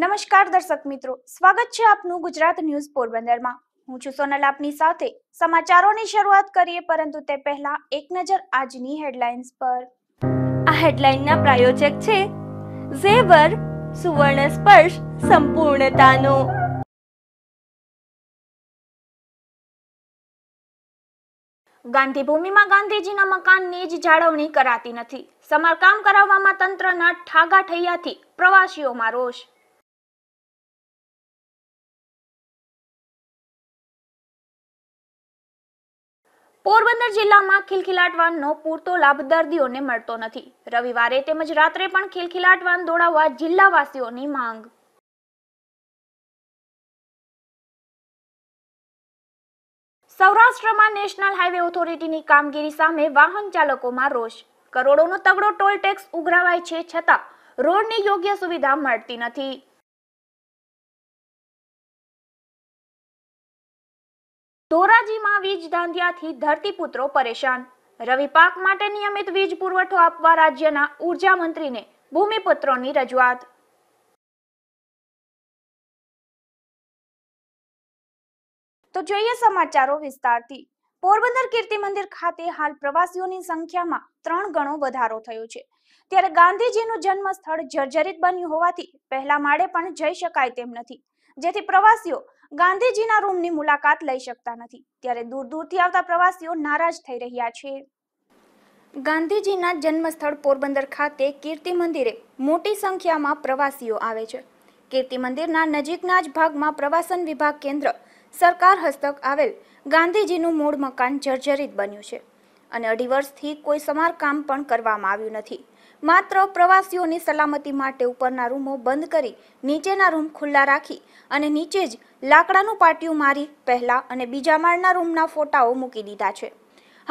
નમસ્કાર દર્શક મિત્રો સ્વાગત છે આપનું ગુજરાત ન્યૂઝ પોરબંદરમાં હું છું સોનલ આપની સાથે સમાચારોની શરૂઆત કરીએ પરંતુ તે પહેલા એક નજર આજની હેડલાઇન્સ પર આ હેડલાઇનના પ્રાયોજક છે ઝેવર સુવર્ણ સ્પર્શ સંપૂર્ણતાનો ગાંધીભૂમિમાં ગાંધીજીના મકાનની જ જાળવણી કરાતી નથી સમારકામ કરાવવામાં તંત્રના ઠાગા ઠૈયાથી પ્રવાસીઓમાં રોષ પોરબંદર જિલ્લામાં ખિલખિલાટવાનનો પૂરતો લાભ દર્દીઓને મળતો નથી રવિવારે તેમજ રાત્રે પણ ખિલખિલાટવાન દોડાવવા જિલ્લાવાસીઓની માંગ સૌરાષ્ટ્રમાં નેશનલ હાઈવે ઓથોરિટીની કામગીરી સામે વાહન ચાલકોમાં રોષ કરોડોનો તગડો ટોલ ટેક્સ ઉઘરાવાય છે છતાં રોડની યોગ્ય સુવિધા મળતી નથી ધોરાજીમાં વીજ ધાંધિયાથી ધરતીપુત્રો પરેશાન રવિ પાક માટે નિયમિત વીજ પુરવઠો આપવા રાજ્યના ઉર્જા મંત્રીને ભૂમિપુત્રોની રજૂઆત તો જોઈએ સમાચારો વિસ્તારથી પોરબંદર કીર્તિ મંદિર ખાતે હાલ પ્રવાસીઓની સંખ્યામાં ત્રણ ગણો વધારો થયો છે ત્યારે ગાંધીજીનું જન્મ સ્થળ જર્જરિત બન્યું હોવાથી પહેલા માળે પણ જઈ શકાય તેમ નથી જેથી પ્રવાસીઓ ગાંધીજીના રૂમની મુલાકાત લઈ શકતા નથી ત્યારે દૂર દૂરથી આવતા પ્રવાસીઓ નારાજ થઈ રહ્યા છે ગાંધીજીના જન્મસ્થળ પોરબંદર ખાતે કીર્તિ મંદિરે મોટી સંખ્યામાં પ્રવાસીઓ આવે છે કીર્તિ મંદિરના નજીકના જ ભાગમાં પ્રવાસન વિભાગ કેન્દ્ર સરકાર હસ્તક આવેલ ગાંધીજીનું મૂળ મકાન જર્જરિત બન્યું છે અને અઢી વર્ષથી કોઈ સમારકામ પણ કરવામાં આવ્યું નથી માત્ર પ્રવાસીઓની સલામતી માટે ઉપરના રૂમો બંધ કરી નીચેના રૂમ ખુલ્લા રાખી અને નીચે જ લાકડાનું પાટિયું મારી પહેલા અને બીજા માળના રૂમના ફોટાઓ મૂકી દીધા છે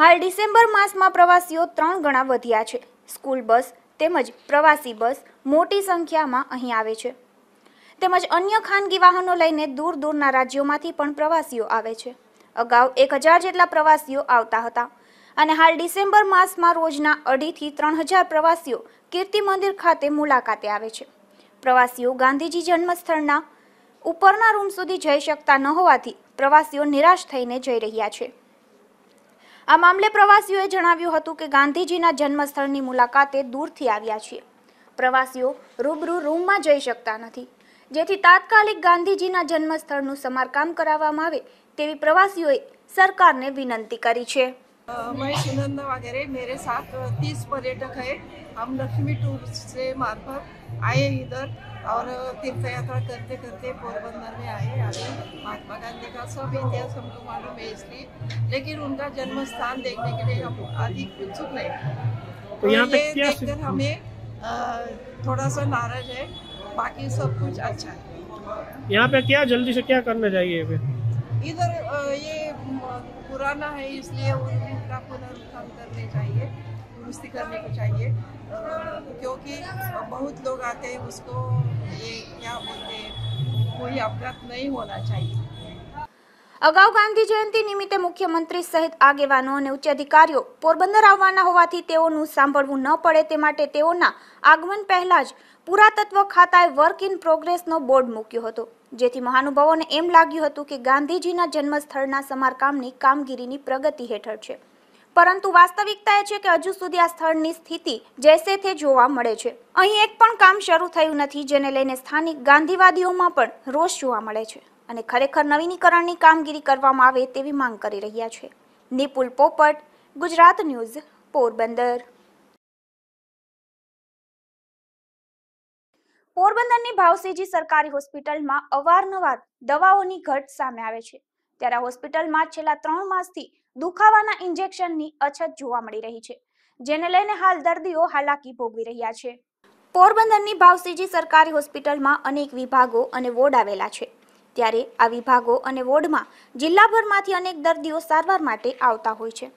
હાલ ડિસેમ્બર માસમાં પ્રવાસીઓ ત્રણ ગણા વધ્યા છે સ્કૂલ બસ તેમજ પ્રવાસી બસ મોટી સંખ્યામાં અહીં આવે છે તેમજ અન્ય ખાનગી વાહનો લઈને દૂર દૂરના રાજ્યોમાંથી પણ પ્રવાસીઓ આવે છે અગાઉ એક હજાર જેટલા પ્રવાસીઓ આવતા હતા અને હાલ ડિસેમ્બર માસમાં રોજના અઢીથી ત્રણ હજાર પ્રવાસીઓ કીર્તિ મંદિર ખાતે મુલાકાતે આવે છે પ્રવાસીઓ ગાંધીજી જન્મસ્થળના ઉપરના રૂમ સુધી જઈ શકતા ન હોવાથી પ્રવાસીઓ નિરાશ થઈને જઈ રહ્યા છે આ મામલે પ્રવાસીઓએ જણાવ્યું હતું કે ગાંધીજીના જન્મસ્થળની મુલાકાતે દૂરથી આવ્યા છીએ પ્રવાસીઓ રૂબરૂ રૂમમાં જઈ શકતા નથી જેથી તાત્કાલિક ગાંધીજીના જન્મસ્થળનું સમારકામ કરાવવામાં આવે તેવી પ્રવાસીઓએ સરકારને વિનંતી કરી છે मैं सुनंदा वगैरह मेरे साथ तीस पर्यटक है हम लक्ष्मी टूर से मार्फत आए इधर और तीर्थयात्रा करते करते पोरबंदर में आए अभी महात्मा गांधी का सब इतिहास हमको मालूम है इसलिए लेकिन उनका जन्म स्थान देखने के लिए हम अधिक उत्सुक नहीं तो यहाँ ये देखकर हमें थोड़ा सा नाराज है बाकी सब कुछ अच्छा है यहाँ पे क्या जल्दी से क्या करना चाहिए इधर ये पुराना है इसलिए उनका पुनरुत्थान करने चाहिए दुरुस्ती करने को चाहिए क्योंकि बहुत लोग आते हैं उसको ये क्या बोलते हैं कोई अपराध नहीं होना चाहिए અગાઉ ગાંધી જયંતિ નિમિત્તે મુખ્યમંત્રી સહિત આગેવાનો અને ઉચ્ચ અધિકારીઓ પોરબંદર આવવાના હોવાથી તેઓનું સાંભળવું ન પડે તે માટે તેઓના આગમન પહેલા જ પુરાતત્વ ખાતાએ વર્ક ઇન પ્રોગ્રેસનો બોર્ડ મૂક્યો હતો જેથી મહાનુભાવોને એમ લાગ્યું હતું કે ગાંધીજીના જન્મસ્થળના સમારકામની કામગીરીની પ્રગતિ હેઠળ છે પરંતુ વાસ્તવિકતા એ છે કે હજુ સુધી આ સ્થળની સ્થિતિ જૈસે તે જોવા મળે છે અહીં એક પણ કામ શરૂ થયું નથી જેને લઈને સ્થાનિક ગાંધીવાદીઓમાં પણ રોષ જોવા મળે છે અને ખરેખર નવીનીકરણની કામગીરી કરવામાં આવે તેવી માંગ કરી રહ્યા છે નિપુલ પોપટ ગુજરાત ન્યૂઝ પોરબંદર પોરબંદરની ભાવસેજી સરકારી હોસ્પિટલમાં અવારનવાર દવાઓની ઘટ સામે આવે છે ત્યારે હોસ્પિટલમાં છેલ્લા ત્રણ માસથી દુખાવાના ઇન્જેક્શનની અછત જોવા મળી રહી છે જેને લઈને હાલ દર્દીઓ હાલાકી ભોગવી રહ્યા છે પોરબંદરની ભાવસીજી સરકારી હોસ્પિટલમાં અનેક વિભાગો અને વોર્ડ આવેલા છે ત્યારે આ વિભાગો અને વોર્ડમાં જિલ્લાભરમાંથી અનેક દર્દીઓ સારવાર માટે આવતા હોય છે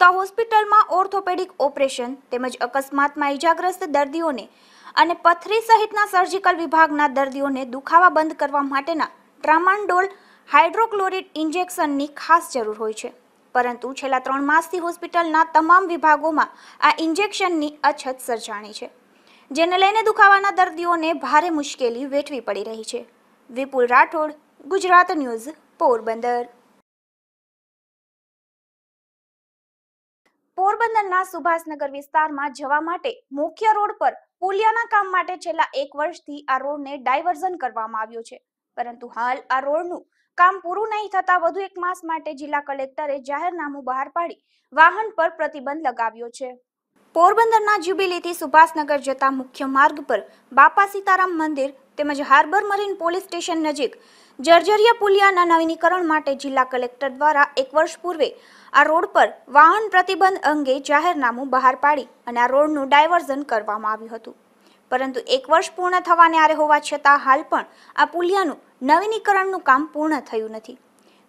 તો આ હોસ્પિટલમાં ઓર્થોપેડિક ઓપરેશન તેમજ અકસ્માતમાં ઇજાગ્રસ્ત દર્દીઓને અને પથરી સહિતના સર્જિકલ વિભાગના દર્દીઓને દુખાવા બંધ કરવા માટેના ટ્રામાન્ડોલ હાઇડ્રોક્લોરિડ ઇન્જેક્શનની ખાસ જરૂર હોય છે પરંતુ છેલ્લા ત્રણ માસથી હોસ્પિટલના તમામ વિભાગોમાં આ ઇન્જેક્શનની અછત સર્જાણી છે જેને લઈને દુખાવાના દર્દીઓને ભારે મુશ્કેલી વેઠવી પડી રહી છે વિપુલ રાઠોડ ગુજરાત ન્યૂઝ પોરબંદર પોરબંદરના સુભાષનગર વિસ્તારમાં જવા માટે મુખ્ય રોડ પર પુલિયાના કામ માટે છેલ્લા એક વર્ષથી આ રોડને ડાયવર્ઝન કરવામાં આવ્યો છે પરંતુ હાલ આ રોડનું કામ પૂરું નહીં થતા વધુ એક માસ માટે જિલ્લા કલેક્ટરે જાહેરનામું બહાર પાડી વાહન પર પ્રતિબંધ લગાવ્યો છે પોરબંદરના જ્યુબિલીથી સુભાષનગર જતા મુખ્ય માર્ગ પર બાપા સીતારામ મંદિર તેમજ હાર્બર મરીન પોલીસ સ્ટેશન નજીક જર્જરિયા પુલિયાના નવીનીકરણ માટે જિલ્લા કલેક્ટર દ્વારા એક વર્ષ પૂર્વે આ રોડ પર વાહન પ્રતિબંધ અંગે જાહેરનામું બહાર પાડી અને આ રોડનું ડાયવર્ઝન કરવામાં આવ્યું હતું પરંતુ એક વર્ષ પૂર્ણ થવાને આરે હોવા છતાં હાલ પણ આ પુલિયાનું નવીનીકરણનું કામ પૂર્ણ થયું નથી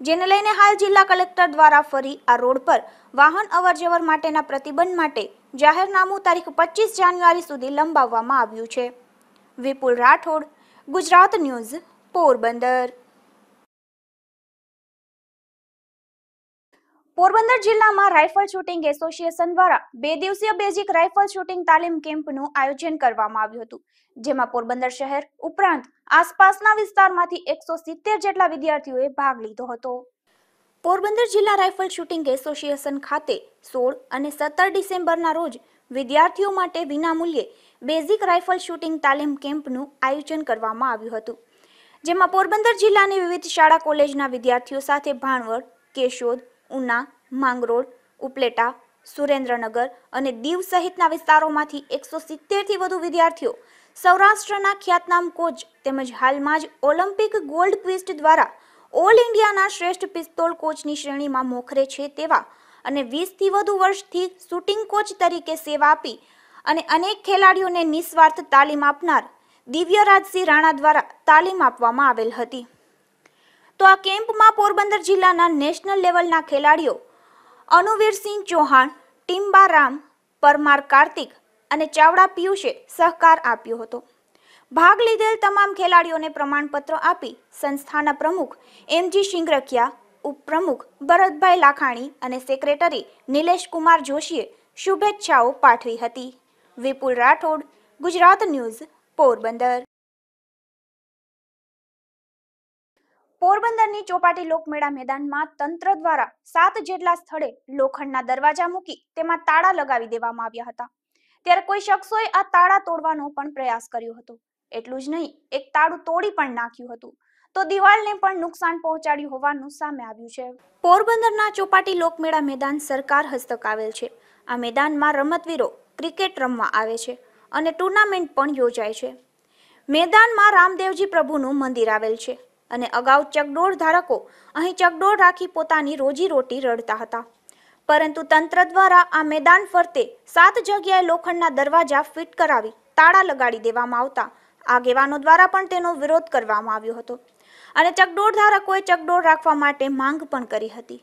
જેને લઈને હાલ જિલ્લા કલેક્ટર દ્વારા ફરી આ રોડ પર વાહન અવરજવર માટેના પ્રતિબંધ માટે જાહેરનામું તારીખ પચીસ જાન્યુઆરી સુધી લંબાવવામાં આવ્યું છે વિપુલ રાઠોડ ગુજરાત ન્યૂઝ પોરબંદર પોરબંદર જિલ્લામાં રાઇફલ શૂટિંગ એસોસિએશન દ્વારા બે દિવસીય બેઝિક રાઇફલ શૂટિંગ તાલીમ કેમ્પનું આયોજન કરવામાં આવ્યું હતું જેમાં પોરબંદર શહેર ઉપરાંત આસપાસના વિસ્તારમાંથી એકસો સિત્તેર જેટલા વિદ્યાર્થીઓએ ભાગ લીધો હતો પોરબંદર જિલ્લા રાઇફલ શૂટિંગ એસોસિએશન ખાતે સોળ અને સત્તર ડિસેમ્બરના રોજ વિદ્યાર્થીઓ માટે વિનામૂલ્યે બેઝિક રાઇફલ શૂટિંગ તાલીમ કેમ્પનું આયોજન કરવામાં આવ્યું હતું જેમાં પોરબંદર જિલ્લાની વિવિધ શાળા કોલેજના વિદ્યાર્થીઓ સાથે ભાણવડ કેશોદ ઉના માંગરોળ ઉપલેટા સુરેન્દ્રનગર અને દીવ સહિતના વિસ્તારોમાંથી એકસો સિત્તેરથી વધુ વિદ્યાર્થીઓ સૌરાષ્ટ્રના ખ્યાતનામ કોચ તેમજ હાલમાં જ ઓલિમ્પિક ગોલ્ડ ક્વિસ્ટ દ્વારા ઓલ ઇન્ડિયાના શ્રેષ્ઠ પિસ્તોલ કોચની શ્રેણીમાં મોખરે છે તેવા અને વીસથી વધુ વર્ષથી શૂટિંગ કોચ તરીકે સેવા આપી અને અનેક ખેલાડીઓને નિસ્વાર્થ તાલીમ આપનાર દિવ્યરાજસિંહ રાણા દ્વારા તાલીમ આપવામાં આવેલ હતી તો આ કેમ્પમાં પોરબંદર જિલ્લાના નેશનલ લેવલના ખેલાડીઓ અનુવીરસિંહ ચૌહાણ ટિમ્બા રામ પરમાર કાર્તિક અને ચાવડા પિયુષે સહકાર આપ્યો હતો ભાગ લીધેલ તમામ ખેલાડીઓને પ્રમાણપત્ર આપી સંસ્થાના પ્રમુખ એમજી શિંગરખિયા ઉપપ્રમુખ ભરતભાઈ લાખાણી અને સેક્રેટરી નિલેશ કુમાર જોશીએ શુભેચ્છાઓ પાઠવી હતી વિપુલ રાઠોડ ગુજરાત ન્યૂઝ પોરબંદર પોરબંદરની ચોપાટી લોકમેળા મેદાનમાં તંત્ર દ્વારા સાત જેટલા સ્થળે લોખંડના દરવાજા મૂકી તેમાં તાળા લગાવી દેવામાં આવ્યા હતા ત્યારે કોઈ શખ્સોએ આ તાળા તોડવાનો પણ પ્રયાસ કર્યો હતો એટલું જ નહીં એક તાળું તોડી પણ નાખ્યું હતું તો દિવાલને પણ નુકસાન પહોંચાડ્યું હોવાનું સામે આવ્યું છે પોરબંદરના ચોપાટી લોકમેળા મેદાન સરકાર હસ્તક આવેલ છે આ મેદાનમાં રમતવીરો ક્રિકેટ રમવા આવે છે અને ટુર્નામેન્ટ પણ યોજાય છે મેદાનમાં રામદેવજી પ્રભુનું મંદિર આવેલ છે અને અગાઉ ચકડોળ ધારકો અહીં ચકડોળ રાખી પોતાની રોજીરોટી રડતા હતા પરંતુ તંત્ર દ્વારા આ મેદાન ફરતે સાત જગ્યાએ લોખંડના દરવાજા ફિટ કરાવી તાળા લગાડી દેવામાં આવતા આગેવાનો દ્વારા પણ તેનો વિરોધ કરવામાં આવ્યો હતો અને ચકડોળ ધારકોએ ચકડોળ રાખવા માટે માંગ પણ કરી હતી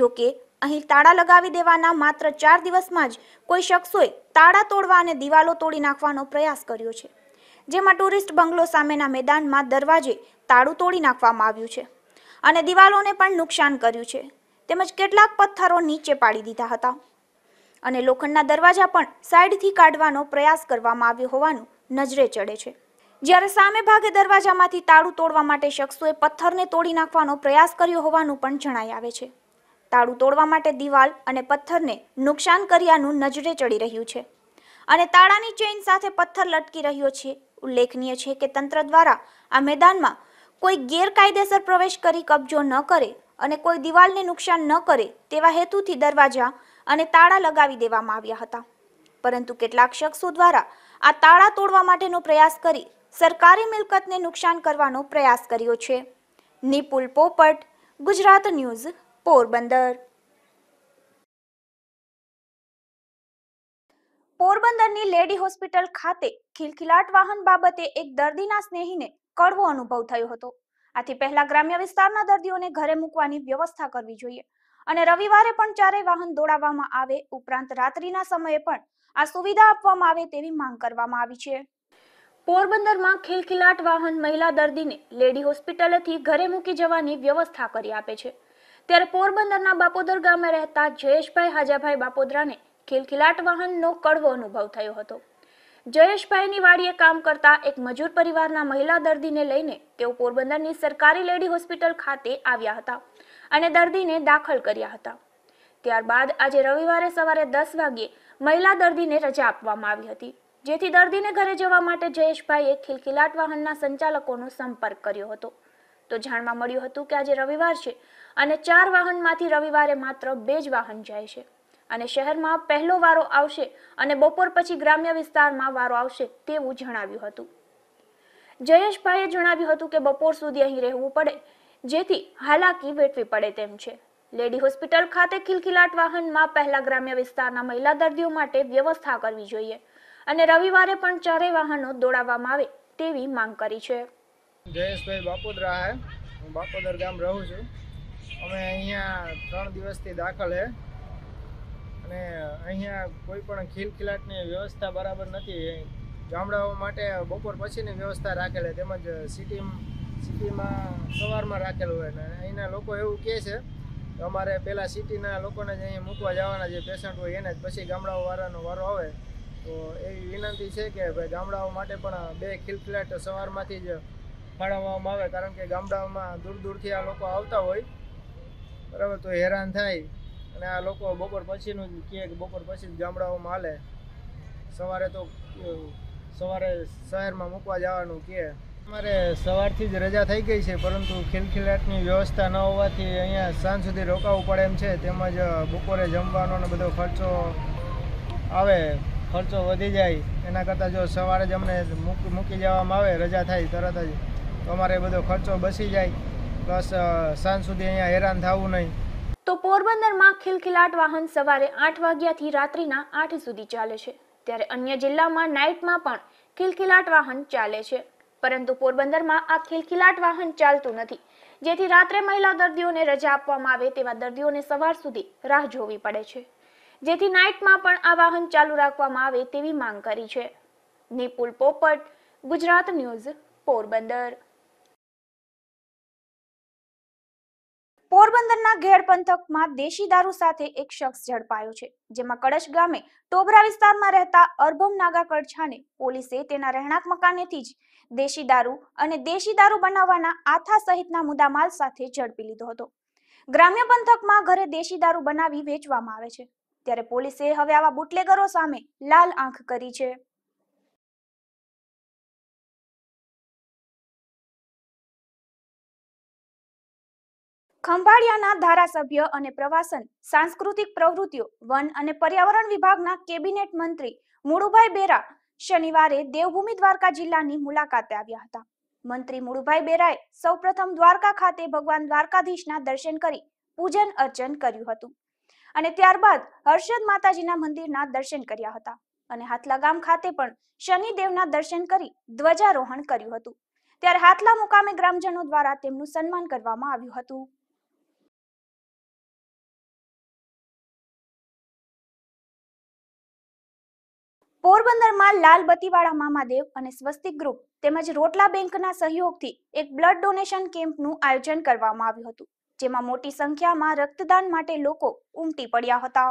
જોકે અહીં તાળા લગાવી દેવાના માત્ર ચાર દિવસમાં જ કોઈ શખ્સોએ તાળા તોડવા અને દિવાલો તોડી નાખવાનો પ્રયાસ કર્યો છે જેમાં ટુરિસ્ટ બંગલો સામેના મેદાનમાં દરવાજે તાળું તોડી નાખવામાં આવ્યું છે અને દિવાલોને પણ નુકસાન કર્યું છે તેમજ કેટલાક પથ્થરો નીચે પાડી દીધા હતા અને લોખંડના દરવાજા પણ સાઈડથી કાઢવાનો પ્રયાસ કરવામાં આવ્યો હોવાનું નજરે ચડે છે જ્યારે સામે ભાગે દરવાજામાંથી તાળું તોડવા માટે શખ્સોએ પથ્થરને તોડી નાખવાનો પ્રયાસ કર્યો હોવાનું પણ જણાઈ આવે છે તાળું તોડવા માટે દિવાલ અને પથ્થરને નુકસાન કર્યાનું નજરે ચડી રહ્યું છે અને તાળાની ચેઇન સાથે પથ્થર લટકી રહ્યો છે ઉલ્લેખનીય છે કે તંત્ર દ્વારા આ મેદાનમાં કોઈ ગેરકાયદેસર પ્રવેશ કરી કબજો ન કરે અને કોઈ દિવાલને નુકસાન ન કરે તેવા હેતુથી દરવાજા અને તાળા લગાવી દેવામાં આવ્યા હતા પરંતુ કેટલાક શખ્સો દ્વારા આ તાળા તોડવા માટેનો પ્રયાસ કરી સરકારી મિલકતને નુકસાન કરવાનો પ્રયાસ કર્યો છે નિપુલ પોપટ ગુજરાત ન્યૂઝ પોરબંદર પોરબંદરની લેડી હોસ્પિટલ ખાતે ખિલખિલાટ વાહન બાબતે એક દર્દીના સ્નેહીને કડવો અનુભવ થયો હતો આથી પહેલા ગ્રામ્ય વિસ્તારના દર્દીઓને ઘરે મૂકવાની વ્યવસ્થા કરવી જોઈએ અને રવિવારે પણ ચારેય વાહન દોડાવવામાં આવે ઉપરાંત રાત્રિના સમયે પણ આ સુવિધા આપવામાં આવે તેવી માંગ કરવામાં આવી છે પોરબંદરમાં ખિલખિલાટ વાહન મહિલા દર્દીને લેડી હોસ્પિટલેથી ઘરે મૂકી જવાની વ્યવસ્થા કરી આપે છે ત્યારે પોરબંદરના બાપોદર ગામે રહેતા જયેશભાઈ હાજાભાઈ બાપોદરાને ખિલખિલાટ વાહનનો કડવો અનુભવ થયો હતો જયેશભાઈની વાડીએ કામ કરતા એક મજૂર પરિવારના મહિલા દર્દીને લઈને તેઓ પોરબંદરની સરકારી લેડી હોસ્પિટલ ખાતે આવ્યા હતા અને દર્દીને દાખલ કર્યા હતા ત્યારબાદ આજે રવિવારે સવારે દસ વાગ્યે મહિલા દર્દીને રજા આપવામાં આવી હતી જેથી દર્દીને ઘરે જવા માટે જયેશભાઈએ ખિલખિલાટ વાહનના સંચાલકોનો સંપર્ક કર્યો હતો તો જાણવા મળ્યું હતું કે આજે રવિવાર છે અને ચાર વાહનમાંથી રવિવારે માત્ર બે જ વાહન જાય છે અને શહેરમાં પહેલો વારો આવશે અને બપોર પછી ગ્રામ્ય વિસ્તારમાં વારો આવશે તેવું જણાવ્યું હતું જયેશભાઈએ જણાવ્યું હતું કે બપોર સુધી અહીં રહેવું પડે જેથી હાલાકી વેઠવી પડે તેમ છે લેડી હોસ્પિટલ ખાતે ખિલખિલાટ વાહનમાં પહેલા ગ્રામ્ય વિસ્તારના મહિલા દર્દીઓ માટે વ્યવસ્થા કરવી જોઈએ અને રવિવારે પણ ચારેય વાહનો દોડાવવામાં આવે તેવી માંગ કરી છે જયેશભાઈ બાપોદરા હે હું બાપોદર ગામ રહું છું અમે અહીંયા ત્રણ દિવસથી દાખલ હે અને અહીંયા કોઈ પણ ખીલખીલાટની વ્યવસ્થા બરાબર નથી ગામડાઓ માટે બપોર પછીની વ્યવસ્થા રાખેલી તેમજ સિટી સિટીમાં સવારમાં રાખેલું હોય ને અહીંના લોકો એવું કહે છે કે અમારે પહેલાં સિટીના લોકોને જ અહીં મૂકવા જવાના જે પેશન્ટ હોય એને જ પછી ગામડાઓ વાળાનો વારો આવે તો એવી વિનંતી છે કે ભાઈ ગામડાઓ માટે પણ બે ખીલખીલાટ સવારમાંથી જ ફાળવવામાં આવે કારણ કે ગામડાઓમાં દૂર દૂરથી આ લોકો આવતા હોય બરાબર તો હેરાન થાય અને આ લોકો બપોર પછીનું જ કહે કે બપોર પછી જ ગામડાઓમાં હાલે સવારે તો સવારે શહેરમાં મૂકવા જવાનું કહે અમારે સવારથી જ રજા થઈ ગઈ છે પરંતુ ખિલખિલાટની વ્યવસ્થા ન હોવાથી અહીંયા સાંજ સુધી રોકાવું પડે એમ છે તેમજ બપોરે જમવાનો અને બધો ખર્ચો આવે ખર્ચો વધી જાય એના કરતાં જો સવારે જ અમને મૂકી જવામાં આવે રજા થાય તરત જ તો અમારે બધો ખર્ચો બસી જાય પ્લસ સાંજ સુધી અહીંયા હેરાન થવું નહીં તો પોરબંદરમાં ખિલખિલાટ વાહન સવારે આઠ વાગ્યાથી રાત્રિના આઠ સુધી ચાલે છે ત્યારે અન્ય જિલ્લામાં નાઇટમાં પણ ખિલખિલાટ વાહન ચાલે છે પરંતુ પોરબંદરમાં આ ખિલખિલાટ વાહન ચાલતું નથી જેથી રાત્રે મહિલા દર્દીઓને રજા આપવામાં આવે તેવા દર્દીઓને સવાર સુધી રાહ જોવી પડે છે જેથી નાઇટમાં પણ આ વાહન ચાલુ રાખવામાં આવે તેવી માંગ કરી છે નિપુલ પોપટ ગુજરાત ન્યૂઝ પોરબંદર પોરબંદરના ઘેડ પંથકમાં દેશી દારૂ સાથે એક શખ્સ ઝડપાયો છે જેમાં કળશ ગામે ટોબરા વિસ્તારમાં રહેતા અર્ભમ નાગા કડછાને પોલીસે તેના રહેણાંક મકાનેથી જ દેશી દારૂ અને દેશી દારૂ બનાવવાના આથા સહિતના મુદ્દામાલ સાથે ઝડપી લીધો હતો ગ્રામ્ય પંથકમાં ઘરે દેશી દારૂ બનાવી વેચવામાં આવે છે ત્યારે પોલીસે હવે આવા બુટલેગરો સામે લાલ આંખ કરી છે ખંભાળિયાના ધારાસભ્ય અને પ્રવાસન સાંસ્કૃતિક પ્રવૃત્તિઓ વન અને પર્યાવરણ વિભાગના કેબિનેટ મંત્રી મુળુભાઈ બેરા શનિવારે દેવભૂમિ દ્વારકા જિલ્લાની મુલાકાતે આવ્યા હતા મંત્રી મુળુભાઈ બેરાએ સૌપ્રથમ દ્વારકા ખાતે ભગવાન દ્વારકાધીશના દર્શન કરી પૂજન અર્ચન કર્યું હતું અને ત્યારબાદ હર્ષદ માતાજીના મંદિરના દર્શન કર્યા હતા અને હાથલા ગામ ખાતે પણ શનિદેવના દર્શન કરી ધ્વજારોહણ કર્યું હતું ત્યારે હાથલા મુકામે ગ્રામજનો દ્વારા તેમનું સન્માન કરવામાં આવ્યું હતું પોરબંદરમાં લાલ બતીવાળા મામાદેવ અને સ્વસ્તિક ગ્રુપ તેમજ રોટલા બેંકના સહયોગથી એક બ્લડ ડોનેશન કેમ્પનું આયોજન કરવામાં આવ્યું હતું જેમાં મોટી સંખ્યામાં રક્તદાન માટે લોકો ઉમટી પડ્યા હતા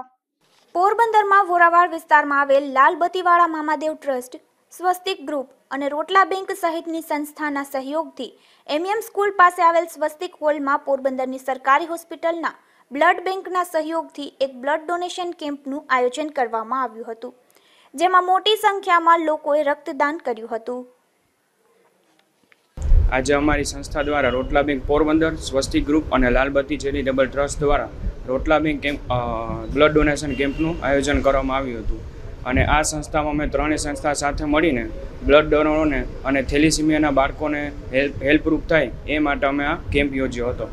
પોરબંદરમાં વોરાવાડ વિસ્તારમાં આવેલ લાલ બતીવાળા મામાદેવ ટ્રસ્ટ સ્વસ્તિક ગ્રુપ અને રોટલા બેંક સહિતની સંસ્થાના સહયોગથી એમએમ સ્કૂલ પાસે આવેલ સ્વસ્તિક હોલમાં પોરબંદરની સરકારી હોસ્પિટલના બ્લડ બેંકના સહયોગથી એક બ્લડ ડોનેશન કેમ્પનું આયોજન કરવામાં આવ્યું હતું જેમાં મોટી સંખ્યામાં લોકોએ રક્તદાન કર્યું હતું આજે અમારી સંસ્થા દ્વારા રોટલા બેંક પોરબંદર સ્વસ્તિક ગ્રુપ અને લાલબત્તી ચેરિટેબલ ટ્રસ્ટ દ્વારા રોટલા બેંક કેમ્પ બ્લડ ડોનેશન કેમ્પનું આયોજન કરવામાં આવ્યું હતું અને આ સંસ્થામાં અમે ત્રણેય સંસ્થા સાથે મળીને બ્લડ ડોનરોને અને થેલિસિમિયાના બાળકોને હેલ્પ હેલ્પરૂપ થાય એ માટે અમે આ કેમ્પ યોજ્યો હતો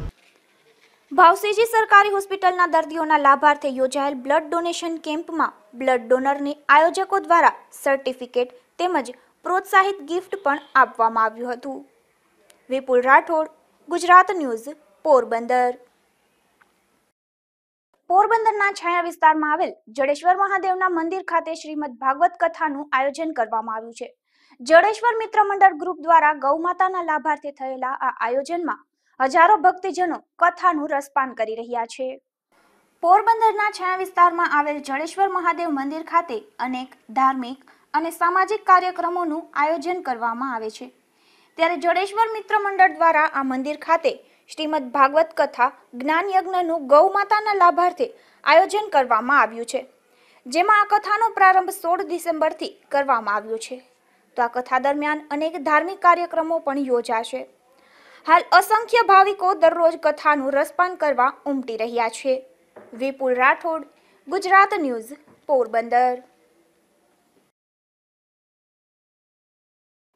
ભાવસેજી સરકારી હોસ્પિટલના દર્દીઓના લાભાર્થે યોજાયેલ બ્લડ ડોનેશન કેમ્પમાં બ્લડ ડોનરની આયોજકો દ્વારા સર્ટિફિકેટ તેમજ પ્રોત્સાહિત ગિફ્ટ પણ આપવામાં આવ્યું હતું વિપુલ રાઠોડ ગુજરાત ન્યૂઝ પોરબંદર પોરબંદરના છાયા વિસ્તારમાં આવેલ જડેશ્વર મહાદેવના મંદિર ખાતે શ્રીમદ ભાગવત કથાનું આયોજન કરવામાં આવ્યું છે જડેશ્વર મિત્ર મંડળ ગ્રુપ દ્વારા ગૌમાતાના લાભાર્થી થયેલા આ આયોજનમાં હજારો ભક્તિજનો કથાનું રસપાન કરી રહ્યા છે પોરબંદરના છાયા વિસ્તારમાં આવેલ જળેશ્વર મહાદેવ મંદિર ખાતે અનેક ધાર્મિક અને સામાજિક કાર્યક્રમોનું આયોજન કરવામાં આવે છે ત્યારે જળેશ્વર મિત્ર મંડળ દ્વારા આ મંદિર ખાતે શ્રીમદ ભાગવત કથા જ્ઞાન યજ્ઞનું ગૌ માતાના લાભાર્થે આયોજન કરવામાં આવ્યું છે જેમાં આ કથાનો પ્રારંભ સોળ ડિસેમ્બરથી કરવામાં આવ્યો છે તો આ કથા દરમિયાન અનેક ધાર્મિક કાર્યક્રમો પણ યોજાશે હાલ અસંખ્ય ભાવિકો દરરોજ કથાનું રસપાન કરવા ઉમટી રહ્યા છે વિપુલ રાઠોડ ગુજરાત ન્યૂઝ પોરબંદર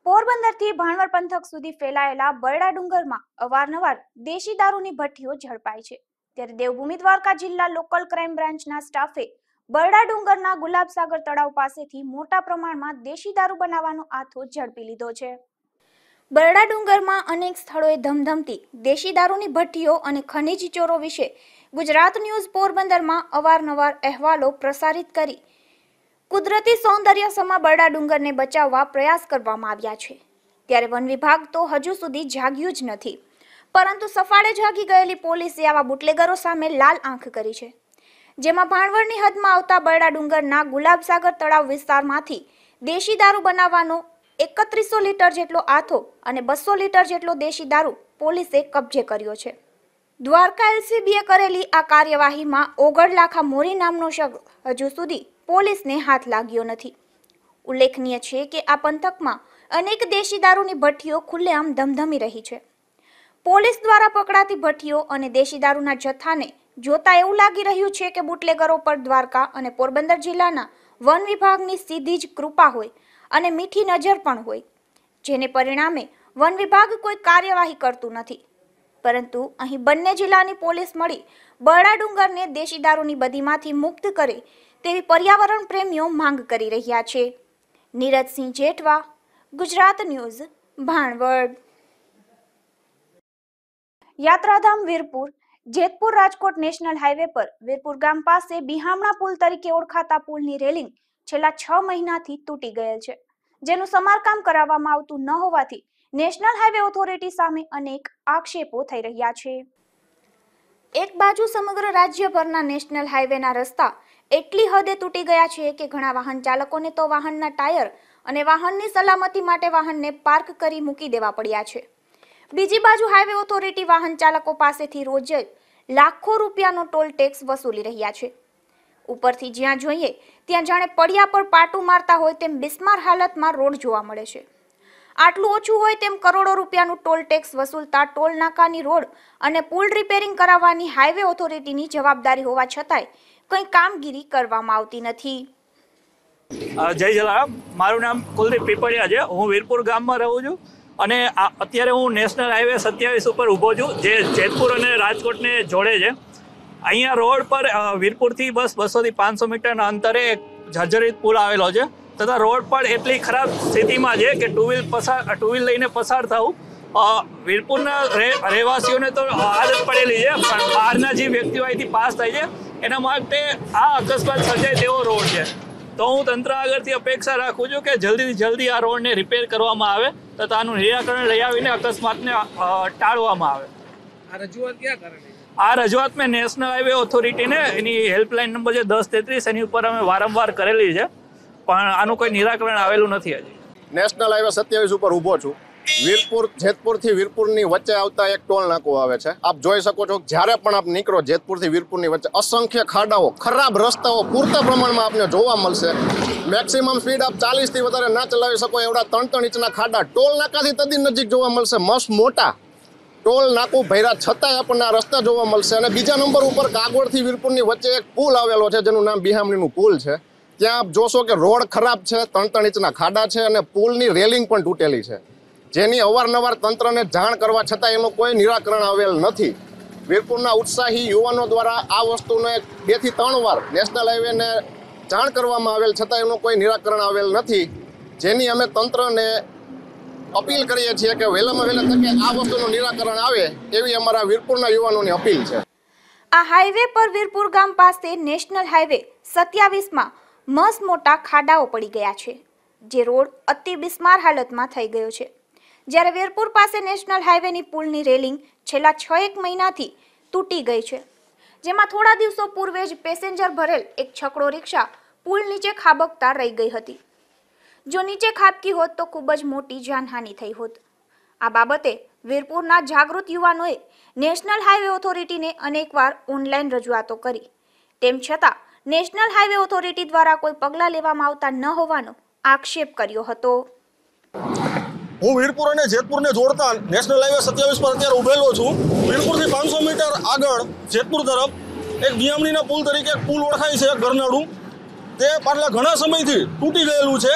પોરબંદરથી ભાણવર પંથક સુધી ફેલાયેલા બરડા ડુંગરમાં અવારનવાર દેશી દારૂની ભઠ્ઠીઓ ઝડપાય છે ત્યારે દેવભૂમિ દ્વારકા જિલ્લા લોકલ ક્રાઇમ બ્રાન્ચના સ્ટાફે બરડા ડુંગરના ગુલાબસાગર તળાવ પાસેથી મોટા પ્રમાણમાં દેશી દારૂ બનાવવાનો આથો ઝડપી લીધો છે બરડા ડુંગરમાં અનેક સ્થળોએ ધમધમતી દેશી દારૂની ભઠ્ઠીઓ અને ખનિજ ચોરો વિશે ગુજરાત ન્યૂઝ પોરબંદરમાં અવારનવાર અહેવાલો પ્રસારિત કરી કુદરતી સૌંદર્ય સમા બરડા ડુંગરને બચાવવા પ્રયાસ કરવામાં આવ્યા છે ત્યારે વન વિભાગ તો હજુ સુધી જાગ્યું જ નથી પરંતુ સફાળે જાગી ગયેલી પોલીસે આવા બુટલેગરો સામે લાલ આંખ કરી છે જેમાં ભાણવડની હદમાં આવતા બરડા ડુંગરના ગુલાબસાગર તળાવ વિસ્તારમાંથી દેશી દારૂ બનાવવાનો એકત્રીસો લીટર જેટલો આથો અને બસો લીટર જેટલો દેશી દારૂ પોલીસે કબજે કર્યો છે દ્વારકા એલસીબીએ કરેલી આ કાર્યવાહીમાં ઓગળલાખા મોરી નામનો શખ્સ હજુ સુધી પોલીસને હાથ લાગ્યો નથી ઉલ્લેખનીય છે કે આ પંથકમાં અનેક દેશી દારૂની ભઠ્ઠીઓ ખુલ્લેઆમ ધમધમી રહી છે પોલીસ દ્વારા પકડાતી ભઠ્ઠીઓ અને દેશી દારૂના જથ્થાને જોતા એવું લાગી રહ્યું છે કે બુટલેગરો પર દ્વારકા અને પોરબંદર જિલ્લાના વન વિભાગની સીધી જ કૃપા હોય અને મીઠી નજર પણ હોય જેને પરિણામે વન વિભાગ કોઈ કાર્યવાહી કરતું નથી પરંતુ અહીં બંને જિલ્લાની પોલીસ મળી બરડા ડુંગરને દેશી દારૂની બદીમાંથી મુક્ત કરે તેવી પર્યાવરણ પ્રેમીઓ માંગ કરી રહ્યા છે નીરજસિંહ જેઠવા ગુજરાત ન્યૂઝ ભાણવડ યાત્રાધામ વીરપુર જેતપુર રાજકોટ નેશનલ હાઈવે પર વીરપુર ગામ પાસે બિહામણા પુલ તરીકે ઓળખાતા પુલની રેલિંગ છેલ્લા છ મહિનાથી તૂટી ગયેલ છે જેનું સમારકામ કરાવવામાં આવતું ન હોવાથી નેશનલ હાઈવે ઓથોરિટી સામે અનેક આક્ષેપો થઈ રહ્યા છે એક બાજુ સમગ્ર રાજ્યભરના નેશનલ હાઈવેના રસ્તા એટલી હદે તૂટી ગયા છે કે ઘણા વાહન ચાલકોને તો વાહનના ટાયર અને વાહનની સલામતી માટે વાહનને પાર્ક કરી મૂકી દેવા પડ્યા છે બીજી બાજુ હાઈવે ઓથોરિટી વાહન ચાલકો પાસેથી રોજ લાખો રૂપિયાનો ટોલ ટેક્સ વસૂલી રહ્યા છે ઉપરથી જ્યાં જોઈએ ત્યાં જાણે પડ્યા પર પાટું મારતા હોય તેમ બિસ્માર હાલતમાં રોડ જોવા મળે છે આટલું ઓછું હોય તેમ કરોડો રૂપિયાનું ટોલ ટેક્સ વસૂલતા ટોલ નાકાની રોડ અને પુલ રિપેરિંગ કરાવવાની હાઈવે ઓથોરિટીની જવાબદારી હોવા છતાંય કંઈ કામગીરી કરવામાં આવતી નથી જય જલારામ મારું નામ કુલદીપ પીપળિયા છે હું વીરપુર ગામમાં રહું છું અને અત્યારે હું નેશનલ હાઈવે સત્યાવીસ ઉપર ઊભો છું જે જેતપુર અને રાજકોટને જોડે છે અહીંયા રોડ પર વીરપુરથી બસ બસોથી પાંચસો મીટરના અંતરે એક જર્જરિત પુલ આવેલો છે તથા રોડ પણ એટલી ખરાબ સ્થિતિમાં છે કે ટુ વ્હીલ પસાર ટુ વ્હીલ લઈને પસાર થવું વીરપુરના રહેવાસીઓને તો આદત પડેલી છે પણ બહારના જે વ્યક્તિઓ અહીંથી પાસ થાય છે એના માટે આ અકસ્માત સર્જાય તેવો રોડ છે તો હું તંત્ર આગળથી અપેક્ષા રાખું છું કે જલ્દીથી જલ્દી આ રોડને રિપેર કરવામાં આવે તથા આનું નિરાકરણ લઈ આવીને અકસ્માતને ટાળવામાં આવે આ રજૂઆત ક્યાં કરે આ રજૂઆત મેં નેશનલ હાઈવે ઓથોરિટીને એની હેલ્પલાઇન નંબર છે દસ તેત્રીસ એની ઉપર અમે વારંવાર કરેલી છે પણ આનું કોઈ નિરાકરણ આવેલું નથી હજી નેશનલ હાઈવે સત્યાવીસ ઉપર ઊભો છું વીરપુર જેતપુરથી વીરપુરની વચ્ચે આવતા એક ટોલ નાકો આવે છે આપ જોઈ શકો છો જ્યારે પણ આપ નીકળો જેતપુરથી વીરપુરની વચ્ચે અસંખ્ય ખાડાઓ ખરાબ રસ્તાઓ પૂરતા પ્રમાણમાં આપને જોવા મળશે મેક્સિમમ સ્પીડ આપ ચાલીસથી વધારે ના ચલાવી શકો એવડા ત્રણ ત્રણ ઇંચના ખાડા ટોલ નાકાથી તદ્દી નજીક જોવા મળશે મસ્ત મોટા ટોલ નાકુ ભૈરા છતાંય આપણને આ રસ્તા જોવા મળશે અને બીજા નંબર ઉપર કાગોડથી વીરપુરની વચ્ચે એક પુલ આવેલો છે જેનું નામ બિહામણીનું પુલ છે ત્યાં જોશો કે રોડ ખરાબ છે ત્રણ ત્રણ ઇંચના ખાડા છે અને પુલની રેલિંગ પણ તૂટેલી છે જેની અવારનવાર તંત્રને જાણ કરવા છતાં એનું કોઈ નિરાકરણ આવેલ નથી વીરપુરના ઉત્સાહી યુવાનો દ્વારા આ વસ્તુને બેથી ત્રણ વાર નેશનલ હાઈવેને જાણ કરવામાં આવેલ છતાં એનું કોઈ નિરાકરણ આવેલ નથી જેની અમે તંત્રને અપીલ કરીએ છીએ કે વહેલામાં વહેલા તકે આ વસ્તુનું નિરાકરણ આવે એવી અમારા વીરપુરના યુવાનોની અપીલ છે આ હાઈવે પર વીરપુર ગામ પાસે નેશનલ હાઈવે સત્યાવીસમાં મસ મોટા ખાડાઓ પડી ગયા છે જે રોડ અતિ બિસ્માર હાલતમાં થઈ ગયો છે જ્યારે વીરપુર પાસે નેશનલ હાઈવેની પુલની રેલિંગ છેલ્લા છ એક મહિનાથી તૂટી ગઈ છે જેમાં થોડા દિવસો પૂર્વે જ પેસેન્જર ભરેલ એક છકડો રિક્ષા પુલ નીચે ખાબકતા રહી ગઈ હતી જો નીચે ખાબકી હોત તો ખૂબ જ મોટી જાનહાનિ થઈ હોત આ બાબતે વીરપુરના જાગૃત યુવાનોએ નેશનલ હાઈવે ઓથોરિટીને અનેકવાર ઓનલાઈન રજૂઆતો કરી તેમ છતાં નેશનલ હાઈવે ઓથોરિટી દ્વારા કોઈ પગલાં લેવામાં આવતા ન હોવાનો આક્ષેપ કર્યો હતો હું વીરપુર અને જેતપુરને જોડતા નેશનલ હાઈવે સત્યાવીસ પર અત્યારે ઉભેલો છું વીરપુરથી પાંચસો મીટર આગળ જેતપુર તરફ એક નિયમનીના પુલ તરીકે પુલ ઓળખાય છે ગરનાળું તે પાછલા ઘણા સમયથી તૂટી ગયેલું છે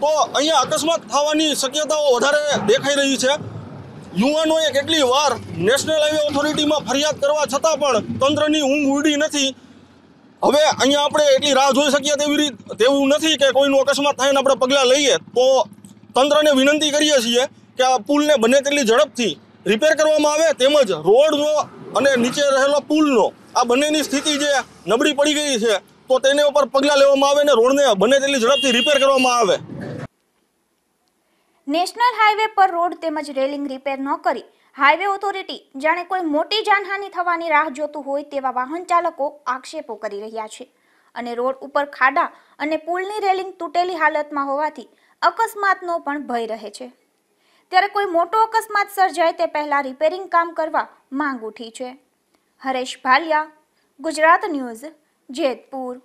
તો અહીંયા અકસ્માત થવાની શક્યતાઓ વધારે દેખાઈ રહી છે યુવાનોએ કેટલી વાર નેશનલ હાઈવે ઓથોરિટીમાં ફરિયાદ કરવા છતાં પણ તંત્રની ઊંઘ ઉડી નથી હવે અહીંયા આપણે એટલી રાહ જોઈ શકીએ તેવી રીત તેવું નથી કે કોઈનું અકસ્માત થાય આપણે પગલાં લઈએ તો તંત્રને વિનંતી કરીએ છીએ કે આ પુલને બને તેટલી ઝડપથી રિપેર કરવામાં આવે તેમજ રોડનો અને નીચે રહેલો પુલનો આ બંનેની સ્થિતિ જે નબળી પડી ગઈ છે તો તેને ઉપર પગલાં લેવામાં આવે અને રોડને બને તેટલી ઝડપથી રિપેર કરવામાં આવે નેશનલ હાઈવે પર રોડ તેમજ રેલિંગ રિપેર ન કરી હાઈવે ઓથોરિટી જાણે કોઈ મોટી જાનહાની થવાની રાહ જોતું હોય તેવા વાહન ચાલકો આક્ષેપો કરી રહ્યા છે અને રોડ ઉપર ખાડા અને પુલની રેલિંગ તૂટેલી હાલતમાં હોવાથી અકસ્માતનો પણ ભય રહે છે ત્યારે કોઈ મોટો અકસ્માત સર્જાય તે પહેલાં રિપેરિંગ કામ કરવા માંગ ઉઠી છે હરેશ ભાલિયા ગુજરાત ન્યૂઝ જેતપુર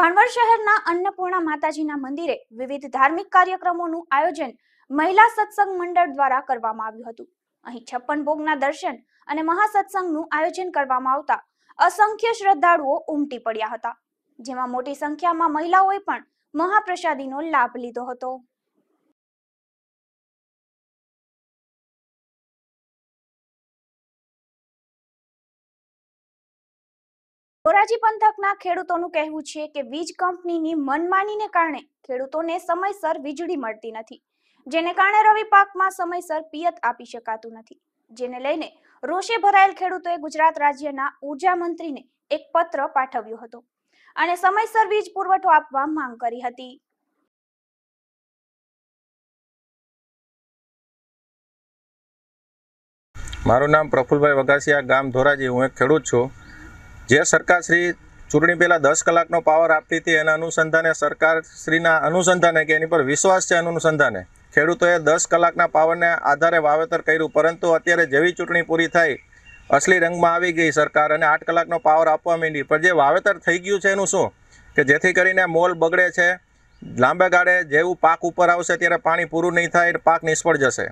ભાણવડ શહેરના અન્નપૂર્ણા માતાજીના મંદિરે વિવિધ ધાર્મિક કાર્યક્રમોનું આયોજન મહિલા સત્સંગ મંડળ દ્વારા કરવામાં આવ્યું હતું અહીં છપ્પન ભોગના દર્શન અને મહાસત્સંગનું આયોજન કરવામાં આવતા અસંખ્ય શ્રદ્ધાળુઓ ઉમટી પડ્યા હતા જેમાં મોટી સંખ્યામાં મહિલાઓએ પણ મહાપ્રસાદીનો લાભ લીધો હતો ધોરાજી પંથકના ખેડૂતોનું કહેવું છે કે વીજ કંપનીની મનમાનીને કારણે ખેડૂતોને સમયસર વીજળી મળતી નથી જેને કારણે રવિ પાકમાં સમયસર પિયત આપી શકાતું નથી જેને લઈને રોષે ભરાયેલ ખેડૂતોએ ગુજરાત રાજ્યના ઉર્જા મંત્રીને એક પત્ર પાઠવ્યો હતો અને સમયસર વીજ પુરવઠો આપવા માંગ કરી હતી મારું નામ પ્રફુલભાઈ વઘાસિયા ગામ ધોરાજી હું એક ખેડૂત છું જે સરકાર શ્રી ચૂંટણી પહેલાં દસ કલાકનો પાવર આપતી હતી એના અનુસંધાને શ્રીના અનુસંધાને કે એની પર વિશ્વાસ છે અનુસંધાને ખેડૂતોએ દસ કલાકના પાવરને આધારે વાવેતર કર્યું પરંતુ અત્યારે જેવી ચૂંટણી પૂરી થઈ અસલી રંગમાં આવી ગઈ સરકાર અને આઠ કલાકનો પાવર આપવા માંડી પણ જે વાવેતર થઈ ગયું છે એનું શું કે જેથી કરીને મોલ બગડે છે લાંબે ગાળે જેવું પાક ઉપર આવશે ત્યારે પાણી પૂરું નહીં થાય પાક નિષ્ફળ જશે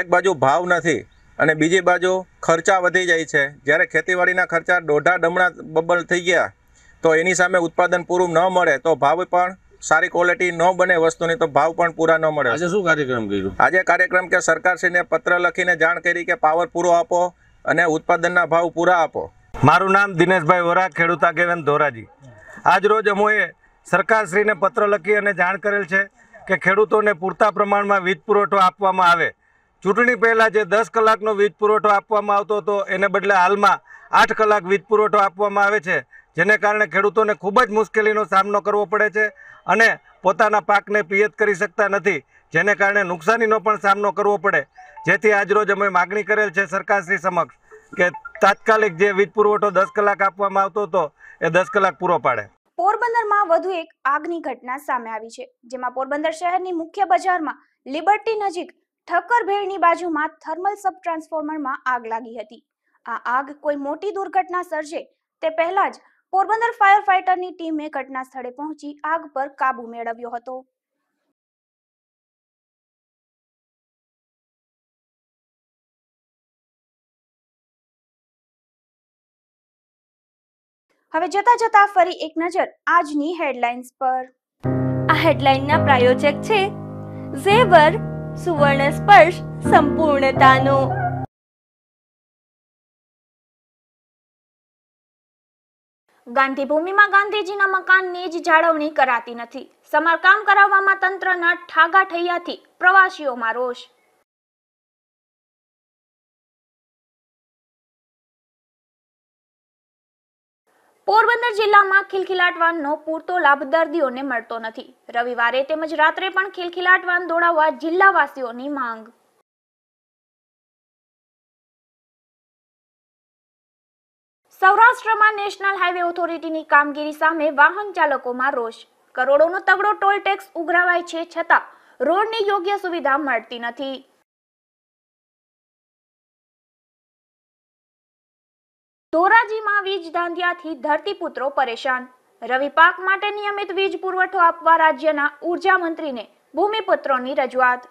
એક બાજુ ભાવ નથી અને બીજી બાજુ ખર્ચા વધી જાય છે જ્યારે ખેતીવાડીના ખર્ચા દોઢા ડમણા બબલ થઈ ગયા તો એની સામે ઉત્પાદન પૂરું ન મળે તો ભાવ પણ સારી ક્વોલિટી ન બને વસ્તુની તો ભાવ પણ પૂરા ન મળે આજે શું કાર્યક્રમ કર્યો આજે કાર્યક્રમ કે સરકારશ્રીને પત્ર લખીને જાણ કરી કે પાવર પૂરો આપો અને ઉત્પાદનના ભાવ પૂરા આપો મારું નામ દિનેશભાઈ વોરા ખેડૂત આગેવાન ધોરાજી આજરોજ અમોએ સરકારશ્રીને પત્ર લખી અને જાણ કરેલ છે કે ખેડૂતોને પૂરતા પ્રમાણમાં વીજ પુરવઠો આપવામાં આવે ચૂંટણી પહેલાં જે દસ કલાકનો વીજ પુરવઠો આપવામાં આવતો હતો એને બદલે હાલમાં આઠ કલાક વીજ પુરવઠો આપવામાં આવે છે જેને કારણે ખેડૂતોને ખૂબ જ મુશ્કેલીનો સામનો કરવો પડે છે અને પોતાના પાકને પિયત કરી શકતા નથી જેને કારણે નુકસાનીનો પણ સામનો કરવો પડે જેથી આજરોજ અમે માગણી કરેલ છે સરકારશ્રી સમક્ષ કે તાત્કાલિક જે વીજ પુરવઠો દસ કલાક આપવામાં આવતો હતો એ દસ કલાક પૂરો પાડે પોરબંદરમાં વધુ એક આગની ઘટના સામે આવી છે જેમાં પોરબંદર શહેરની મુખ્ય બજારમાં લિબર્ટી નજીક ઠક્કર ભેળની બાજુમાં થર્મલ સબ ટ્રાન્સફોર્મરમાં આગ લાગી હતી આ આગ કોઈ મોટી દુર્ઘટના સર્જે તે પહેલા જ પોરબંદર ફાયર ફાઇટરની ટીમે ઘટના સ્થળે પહોંચી આગ પર કાબુ મેળવ્યો હતો હવે જતા જતા ફરી એક નજર આજની હેડલાઇન્સ પર આ હેડલાઇનના પ્રાયોજક છે ઝેવર સુવર્ણ સ્પર્શ સંપૂર્ણતાનો ગાંધીભૂમિમાં ગાંધીજીના મકાનની જ જાળવણી કરાતી નથી સમારકામ કરાવવામાં તંત્રના ઠાગા ઠૈયાથી પ્રવાસીઓમાં રોષ પોરબંદર જિલ્લામાં ખિલખિલાટવાનનો પૂરતો લાભ દર્દીઓને મળતો નથી રવિવારે તેમજ રાત્રે પણ ખિલખિલાટવાન દોડાવવા જિલ્લાવાસીઓની માંગ સૌરાષ્ટ્રમાં નેશનલ હાઈવે ઓથોરિટીની કામગીરી સામે વાહન ચાલકોમાં રોષ કરોડોનો તગડો ટોલ ટેક્સ ઉઘરાવાય છે છતાં રોડની યોગ્ય સુવિધા મળતી નથી ધોરાજીમાં વીજ ધાંધિયાથી ધરતીપુત્રો પરેશાન રવિ પાક માટે નિયમિત વીજ પુરવઠો આપવા રાજ્યના ઉર્જા મંત્રીને ભૂમિપુત્રોની રજૂઆત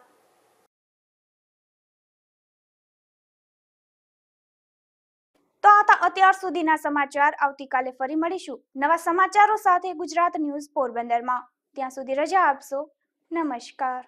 હતા અત્યાર સુધીના સમાચાર આવતીકાલે ફરી મળીશું નવા સમાચારો સાથે ગુજરાત ન્યૂઝ પોરબંદરમાં ત્યાં સુધી રજા આપશો નમસ્કાર